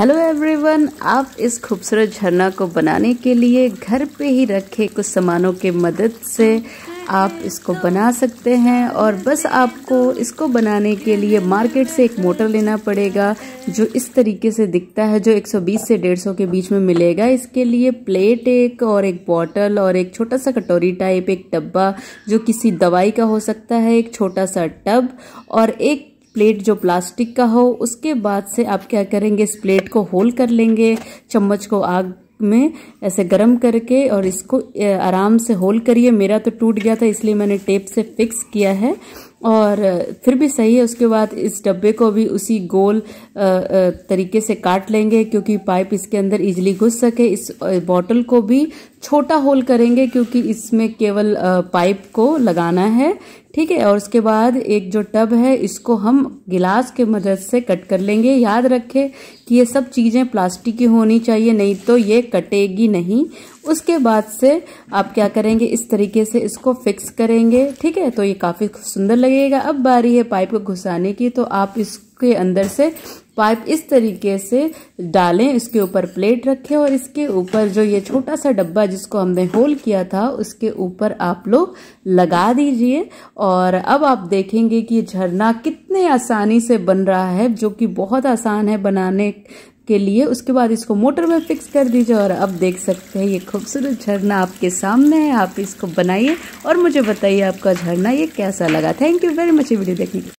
hello everyone आप इस खूबसूरत झरना को बनाने के लिए घर पे ही रखे कुछ सामानों के मदद से आप इसको बना सकते हैं और बस आपको इसको बनाने के लिए मार्केट से एक मोटर लेना पड़ेगा जो इस तरीके से दिखता है जो 120 से 150 के बीच में मिलेगा इसके लिए प्लेट एक और एक बॉटल और एक छोटा सा कटोरी टाइप एक डब्बा जो किसी दवाई का हो सकता है एक छोटा सा टब और एक प्लेट जो प्लास्टिक का हो उसके बाद से आप क्या करेंगे इस प्लेट को होल कर लेंगे चम्मच को आग में ऐसे गरम करके और इसको आराम से होल करिए मेरा तो टूट गया था इसलिए मैंने टेप से फिक्स किया है और फिर भी सही है उसके बाद इस डब्बे को भी उसी गोल तरीके से काट लेंगे क्योंकि पाइप इसके अंदर इजिली घुस सके इस बॉटल को भी छोटा होल करेंगे क्योंकि इसमें केवल पाइप को लगाना है ठीक है और उसके बाद एक जो टब है इसको हम गिलास के मदद से कट कर लेंगे याद रखें कि ये सब चीज़ें प्लास्टिक की होनी चाहिए नहीं तो ये कटेगी नहीं उसके बाद से आप क्या करेंगे इस तरीके से इसको फिक्स करेंगे ठीक है तो ये काफ़ी सुंदर लगेगा अब बारी है पाइप को घुसाने की तो आप इसके अंदर से पाइप इस तरीके से डालें इसके ऊपर प्लेट रखें और इसके ऊपर जो ये छोटा सा डब्बा जिसको हमने होल किया था उसके ऊपर आप लोग लगा दीजिए और अब आप देखेंगे कि झरना कितने आसानी से बन रहा है जो कि बहुत आसान है बनाने के लिए उसके बाद इसको मोटर में फिक्स कर दीजिए और अब देख सकते हैं ये खूबसूरत झरना आपके सामने है आप इसको बनाइए और मुझे बताइए आपका झरना ये कैसा लगा थैंक यू वेरी मच ये वीडियो देखने के